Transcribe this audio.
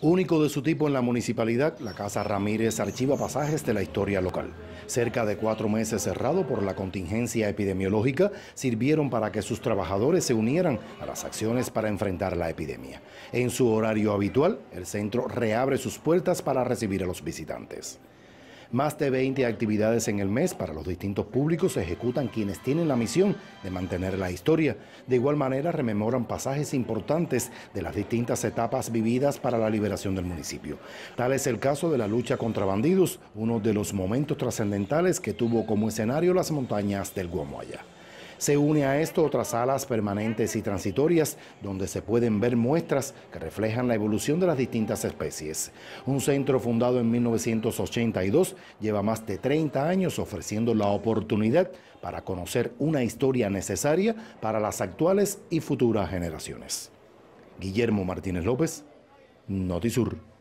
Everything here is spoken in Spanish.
único de su tipo en la municipalidad, la Casa Ramírez archiva pasajes de la historia local. Cerca de cuatro meses cerrado por la contingencia epidemiológica sirvieron para que sus trabajadores se unieran a las acciones para enfrentar la epidemia. En su horario habitual, el centro reabre sus puertas para recibir a los visitantes. Más de 20 actividades en el mes para los distintos públicos se ejecutan quienes tienen la misión de mantener la historia. De igual manera rememoran pasajes importantes de las distintas etapas vividas para la liberación del municipio. Tal es el caso de la lucha contra bandidos, uno de los momentos trascendentales que tuvo como escenario las montañas del Guomoya. Se une a esto otras salas permanentes y transitorias donde se pueden ver muestras que reflejan la evolución de las distintas especies. Un centro fundado en 1982 lleva más de 30 años ofreciendo la oportunidad para conocer una historia necesaria para las actuales y futuras generaciones. Guillermo Martínez López, Notisur.